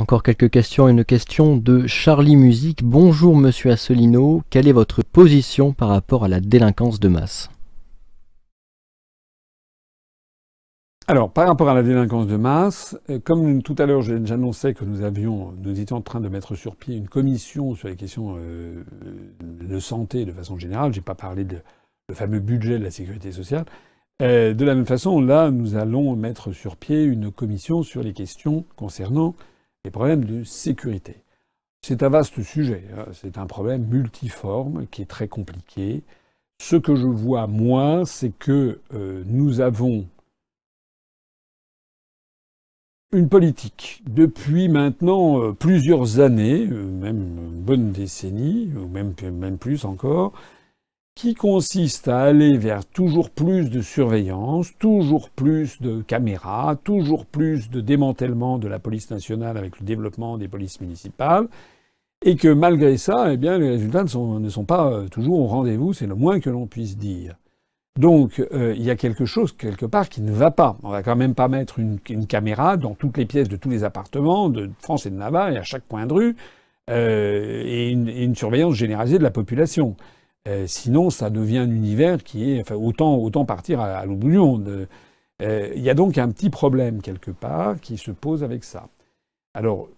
Encore quelques questions. Une question de Charlie Musique. Bonjour Monsieur Asselineau, quelle est votre position par rapport à la délinquance de masse Alors, par rapport à la délinquance de masse, euh, comme tout à l'heure j'annonçais que nous étions en train de mettre sur pied une commission sur les questions euh, euh, de santé de façon générale, Je n'ai pas parlé de le fameux budget de la sécurité sociale. de la même façon, là, nous allons mettre sur pied une commission sur les questions concernant les problèmes de sécurité. C'est un vaste sujet, hein. c'est un problème multiforme qui est très compliqué. Ce que je vois, moins, c'est que euh, nous avons une politique depuis maintenant euh, plusieurs années, euh, même une bonne décennie, ou même, même plus encore, qui consiste à aller vers toujours plus de surveillance, toujours plus de caméras, toujours plus de démantèlement de la police nationale avec le développement des polices municipales, et que malgré ça, eh bien, les résultats ne sont, pas euh, toujours au rendez-vous, c'est le moins que l'on puisse dire. Donc euh, il y a quelque chose quelque part qui ne va pas. On ne va quand même pas mettre une, caméra dans toutes les pièces de tous les appartements de France et de Navarre et à chaque coin de rue euh, et, une, surveillance généralisée de la population. Euh, sinon, ça devient un univers qui est. autant, autant partir à, à euh, Il y a donc un petit problème quelque part qui se pose avec ça. Alors,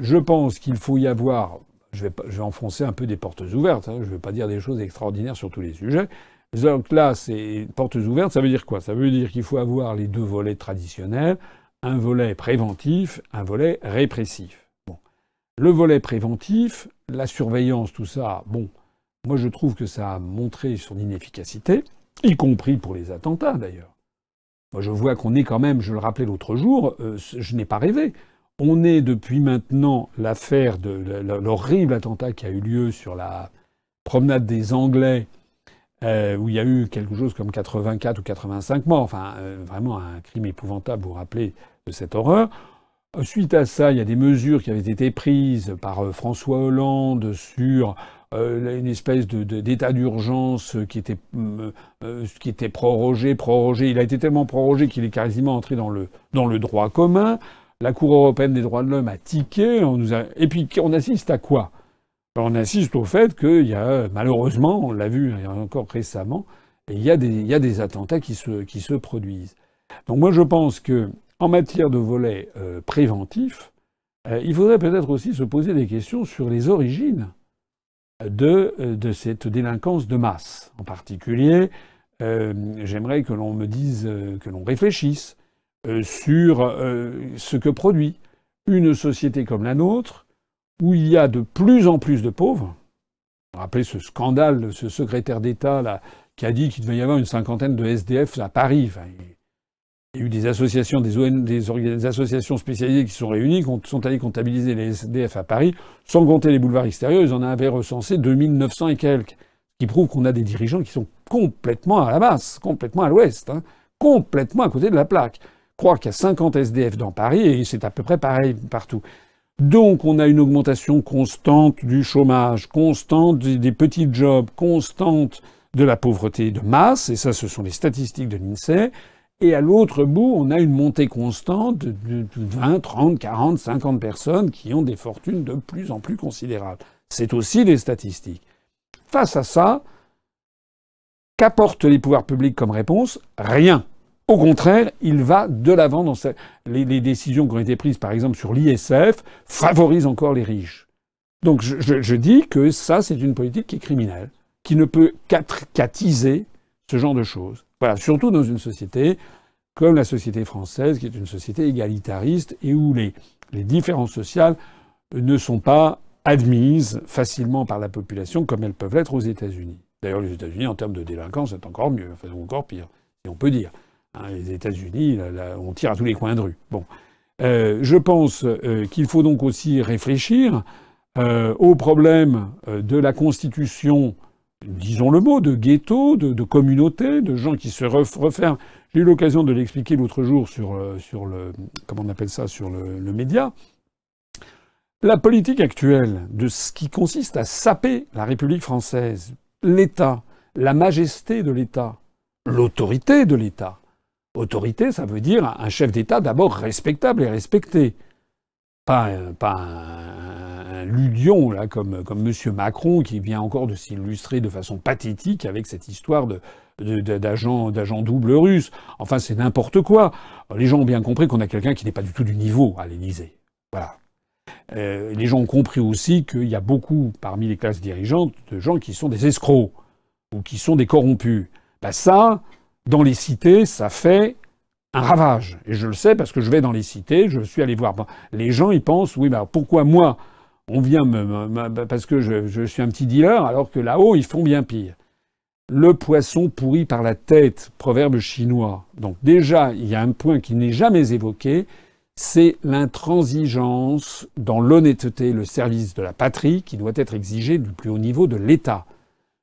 je pense qu'il faut y avoir. Je vais, enfoncer un peu des portes ouvertes. Hein, je ne vais pas dire des choses extraordinaires sur tous les sujets. Donc là, c'est portes ouvertes. Ça veut dire quoi Ça veut dire qu'il faut avoir les deux volets traditionnels un volet préventif, un volet répressif. Bon. Le volet préventif, la surveillance, tout ça, bon, moi, je trouve que ça a montré son inefficacité, y compris pour les attentats d'ailleurs. Moi, je vois qu'on est quand même, je le rappelais l'autre jour, euh, je n'ai pas rêvé. On est depuis maintenant l'affaire de l'horrible attentat qui a eu lieu sur la promenade des Anglais, euh, où il y a eu quelque chose comme 84 ou 85 morts. Enfin, euh, vraiment un crime épouvantable, vous vous rappelez de cette horreur. Suite à ça, il y a des mesures qui avaient été prises par François Hollande sur euh, une espèce d'état d'urgence euh, qui était, mm, euh, qui était prorogé, prorogé. Il a été tellement prorogé qu'il est quasiment entré dans le, dans le droit commun. La Cour européenne des droits de l'homme a tiqué. On nous Et puis, on assiste à quoi ben, On assiste au fait qu'il y a, malheureusement, on l'a vu hein, encore récemment, il y a des, il y a des attentats qui se, qui se produisent. Donc moi, je pense que en matière de volet préventif, il faudrait peut-être aussi se poser des questions sur les origines euh, de, cette délinquance de masse. En particulier, euh, j'aimerais que l'on me dise, euh, que l'on réfléchisse sur ce que produit une société comme la nôtre, où il y a de plus en plus de pauvres. Rappelez ce scandale de ce secrétaire d'État là qui a dit qu'il devait y avoir une cinquantaine de SDF à Paris. Il y a eu des associations, des, des, associations spécialisées qui sont réunies, qui sont allées comptabiliser les SDF à Paris, sans compter les boulevards extérieurs, ils en avaient recensé 2900 et quelques, ce qui prouve qu'on a des dirigeants qui sont complètement à la masse, complètement à l'ouest, hein, complètement à côté de la plaque. crois qu'il y a 50 SDF dans Paris, et c'est à peu près pareil partout. Donc on a une augmentation constante du chômage, constante des petits jobs, constante de la pauvreté de masse, et ça ce sont les statistiques de l'INSEE. Et à l'autre bout, on a une montée constante de 20, 30, 40, 50 personnes qui ont des fortunes de plus en plus considérables. C'est aussi des statistiques. Face à ça, qu'apportent les pouvoirs publics comme réponse Rien. Au contraire, il va de l'avant dans les, décisions qui ont été prises, par exemple, sur l'ISF, favorisent encore les riches. Donc je, je dis que ça, c'est une politique qui est criminelle, qui ne peut qu'attiser ce genre de choses. Voilà, surtout dans une société comme la société française, qui est une société égalitariste et où les, les différences sociales ne sont pas admises facilement par la population comme elles peuvent l'être aux États-Unis. D'ailleurs, les États-Unis, en termes de délinquance, c'est encore mieux, enfin, encore pire, si on peut dire. Hein, les États-Unis, on tire à tous les coins de rue. Bon. Euh, je pense euh, qu'il faut donc aussi réfléchir euh, au problème de la constitution disons le mot, de ghetto, de, communauté, de gens qui se referment. J'ai eu l'occasion de l'expliquer l'autre jour sur, euh, sur le, comment on appelle ça, sur le, média. La politique actuelle de ce qui consiste à saper la République française, l'État, la majesté de l'État, l'autorité de l'État. Autorité, ça veut dire un chef d'État d'abord respectable et respecté, pas un, ludion, là, comme, comme M. Macron, qui vient encore de s'illustrer de façon pathétique avec cette histoire de, d'agents d'agents doubles russes. Enfin, c'est n'importe quoi. Les gens ont bien compris qu'on a quelqu'un qui n'est pas du tout du niveau à l'Élysée. Voilà. Euh, les gens ont compris aussi qu'il y a beaucoup parmi les classes dirigeantes de gens qui sont des escrocs ou qui sont des corrompus. Ben ça, dans les cités, ça fait un ravage. Et je le sais parce que je vais dans les cités, je suis allé voir. les gens, ils pensent, oui, ben pourquoi moi on vient bah, parce que je, suis un petit dealer, alors que là-haut, ils font bien pire. Le poisson pourri par la tête, proverbe chinois. Donc déjà, il y a un point qui n'est jamais évoqué, c'est l'intransigeance dans l'honnêteté, le service de la patrie qui doit être exigé du plus haut niveau de l'État.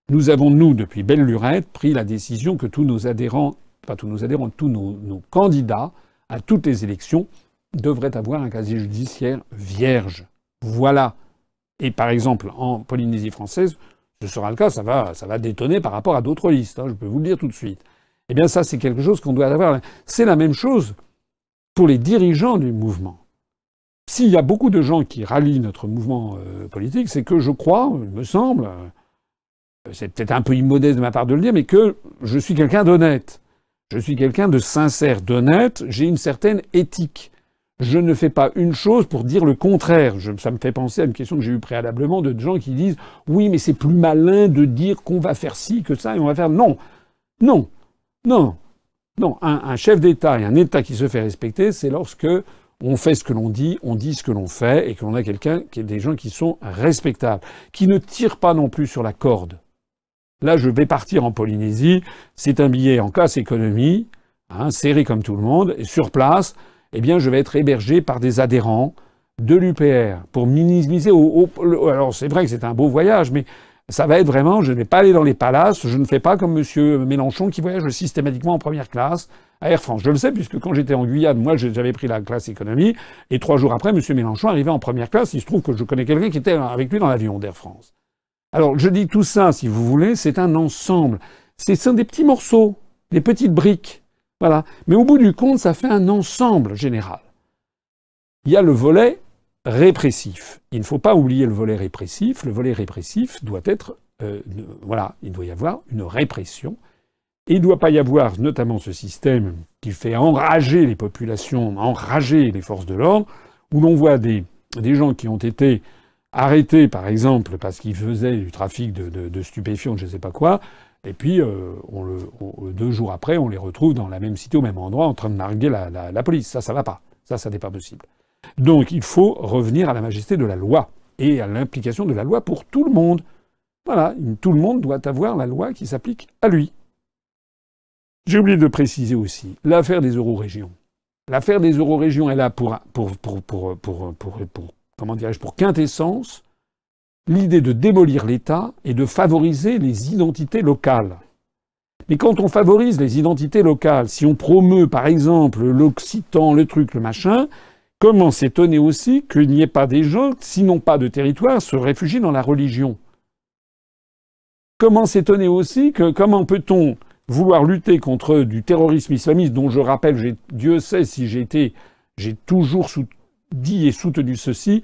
Nous avons, nous, depuis belle lurette, pris la décision que tous nos adhérents, pas tous nos adhérents, tous nos candidats à toutes les élections devraient avoir un casier judiciaire vierge. Voilà. Et par exemple, en Polynésie française, ce sera le cas, ça va, ça va détonner par rapport à d'autres listes, hein, je peux vous le dire tout de suite. Eh bien ça, c'est quelque chose qu'on doit avoir. C'est la même chose pour les dirigeants du mouvement. S'il y a beaucoup de gens qui rallient notre mouvement euh, politique, c'est que je crois, il me semble, euh, c'est peut-être un peu immodeste de ma part de le dire, mais que je suis quelqu'un d'honnête. Je suis quelqu'un de sincère, d'honnête, j'ai une certaine éthique je ne fais pas une chose pour dire le contraire. ça me fait penser à une question que j'ai eue préalablement de gens qui disent oui, mais c'est plus malin de dire qu'on va faire ci que ça et on va faire non, non, non, non. Un, chef d'État et un État qui se fait respecter, c'est lorsque on fait ce que l'on dit, on dit ce que l'on fait et qu'on a quelqu'un, des gens qui sont respectables, qui ne tirent pas non plus sur la corde. Là, je vais partir en Polynésie, c'est un billet en classe économie, hein, serré comme tout le monde, et sur place eh bien, je vais être hébergé par des adhérents de l'UPR pour minimiser. alors, c'est vrai que c'est un beau voyage, mais ça va être vraiment, je ne vais pas aller dans les palaces, je ne fais pas comme M. Mélenchon qui voyage systématiquement en première classe à Air France. Je le sais, puisque quand j'étais en Guyane, moi, j'avais pris la classe économie, et trois jours après, M. Mélenchon arrivait en première classe. Il se trouve que je connais quelqu'un qui était avec lui dans l'avion d'Air France. Alors, je dis tout ça, si vous voulez, c'est un ensemble. C'est un des petits morceaux, des petites briques. Voilà. Mais au bout du compte, ça fait un ensemble général. Il y a le volet répressif. Il ne faut pas oublier le volet répressif. Le volet répressif doit être... Euh, voilà, il doit y avoir une répression. Et il ne doit pas y avoir notamment ce système qui fait enrager les populations, enrager les forces de l'ordre, où l'on voit des, gens qui ont été arrêtés, par exemple, parce qu'ils faisaient du trafic de, de, de stupéfiants, je ne sais pas quoi, et puis, euh, euh, deux jours après, on les retrouve dans la même cité, au même endroit, en train de narguer la, police. Ça, ça va pas. Ça, ça n'est pas possible. Donc, il faut revenir à la majesté de la loi et à l'implication de la loi pour tout le monde. Voilà, tout le monde doit avoir la loi qui s'applique à lui. J'ai oublié de préciser aussi l'affaire des eurorégions. L'affaire des eurorégions est là pour, pour, pour, pour, pour quintessence l'idée de démolir l'État et de favoriser les identités locales. Mais quand on favorise les identités locales, si on promeut par exemple l'occitan, le truc, le machin, comment s'étonner aussi qu'il n'y ait pas des gens, sinon pas de territoire, se réfugient dans la religion Comment s'étonner aussi que comment peut-on vouloir lutter contre du terrorisme islamiste dont je rappelle, Dieu sait si j'ai été, j'ai toujours dit et soutenu ceci,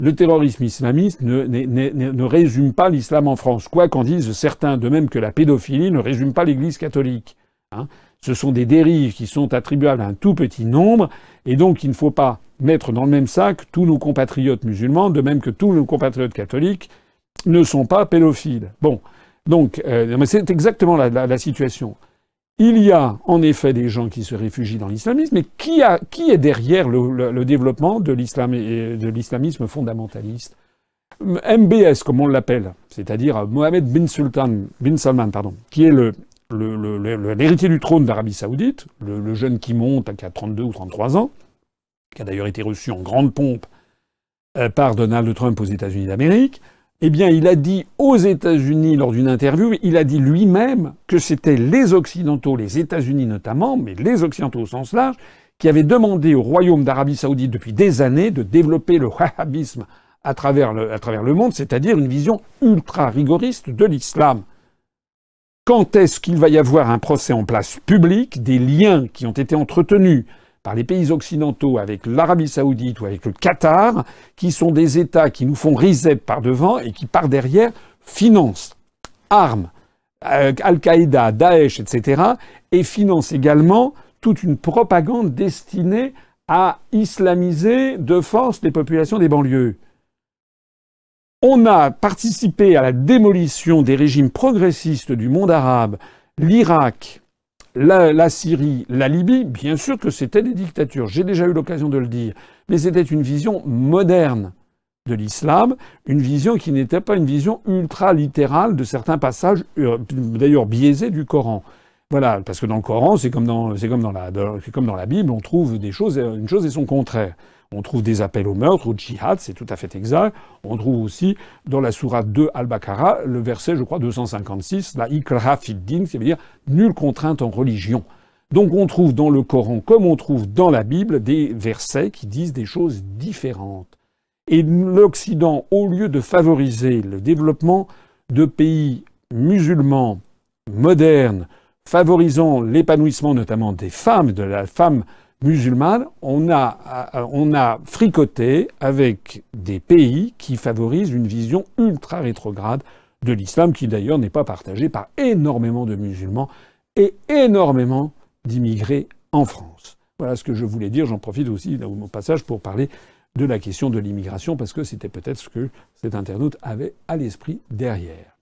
le terrorisme islamiste ne, résume pas l'islam en France, quoi qu'en disent certains, de même que la pédophilie ne résume pas l'Église catholique. Hein. Ce sont des dérives qui sont attribuables à un tout petit nombre, et donc il ne faut pas mettre dans le même sac tous nos compatriotes musulmans, de même que tous nos compatriotes catholiques ne sont pas pédophiles. Bon, donc, euh, c'est exactement la situation. Il y a en effet des gens qui se réfugient dans l'islamisme, mais qui, est derrière le, développement de l'islam de l'islamisme fondamentaliste MBS, comme on l'appelle, c'est-à-dire Mohamed bin Sultan, bin Salman, pardon, qui est l'héritier du trône d'Arabie Saoudite, le, jeune qui monte, qui a 32 ou 33 ans, qui a d'ailleurs été reçu en grande pompe euh, par Donald Trump aux États-Unis d'Amérique, eh bien, il a dit aux États-Unis lors d'une interview, il a dit lui-même que c'était les Occidentaux, les États-Unis notamment, mais les Occidentaux au sens large, qui avaient demandé au Royaume d'Arabie Saoudite depuis des années de développer le wahhabisme à travers le, à travers le monde, c'est-à-dire une vision ultra rigoriste de l'islam. Quand est-ce qu'il va y avoir un procès en place public des liens qui ont été entretenus par les pays occidentaux avec l'Arabie saoudite ou avec le Qatar, qui sont des États qui nous font riser par devant et qui par derrière financent armes, euh, Al-Qaïda, Daesh, etc., et financent également toute une propagande destinée à islamiser de force les populations des banlieues. On a participé à la démolition des régimes progressistes du monde arabe, l'Irak, la, Syrie, la Libye, bien sûr que c'était des dictatures. J'ai déjà eu l'occasion de le dire. Mais c'était une vision moderne de l'islam, une vision qui n'était pas une vision ultra-littérale de certains passages, euh, d'ailleurs biaisés du Coran. Voilà, parce que dans le Coran, c'est comme dans, la, Bible, on trouve des choses, euh, une chose et son contraire. On trouve des appels au meurtre, au djihad, c'est tout à fait exact. On trouve aussi dans la sourate 2 Al-Baqarah, le verset, je crois, 256, la ikraha din cest veut dire nulle contrainte en religion. Donc on trouve dans le Coran, comme on trouve dans la Bible, des versets qui disent des choses différentes. Et l'Occident, au lieu de favoriser le développement de pays musulmans, modernes, favorisant l'épanouissement notamment des femmes, de la femme musulmane, on a, euh, on a fricoté avec des pays qui favorisent une vision ultra-rétrograde de l'islam, qui d'ailleurs n'est pas partagée par énormément de musulmans et énormément d'immigrés en France. Voilà ce que je voulais dire. J'en profite aussi dans mon passage pour parler de la question de l'immigration, parce que c'était peut-être ce que cet internaute avait à l'esprit derrière.